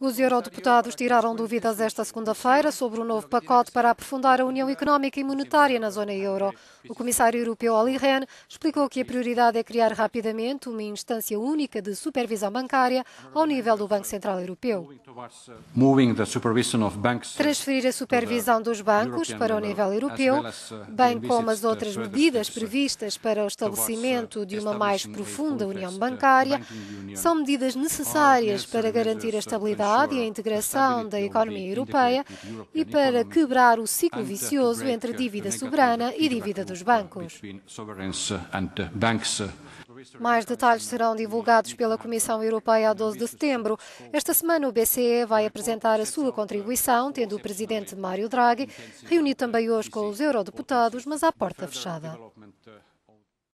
Os eurodeputados tiraram dúvidas esta segunda-feira sobre o novo pacote para aprofundar a União Económica e Monetária na zona euro. O comissário europeu Olli Rehn explicou que a prioridade é criar rapidamente uma instância única de supervisão bancária ao nível do Banco Central Europeu. Transferir a supervisão dos bancos para o nível uh, europeu, uh, bem como as outras medidas previstas para o uh, estabelecimento de uma mais profunda união bancária, são medidas necessárias para garantir a estabilidade estabilidade e a integração da economia europeia e para quebrar o ciclo vicioso entre dívida soberana e dívida dos bancos. Mais detalhes serão divulgados pela Comissão Europeia a 12 de setembro. Esta semana o BCE vai apresentar a sua contribuição, tendo o presidente Mário Draghi reunido também hoje com os eurodeputados, mas à porta fechada.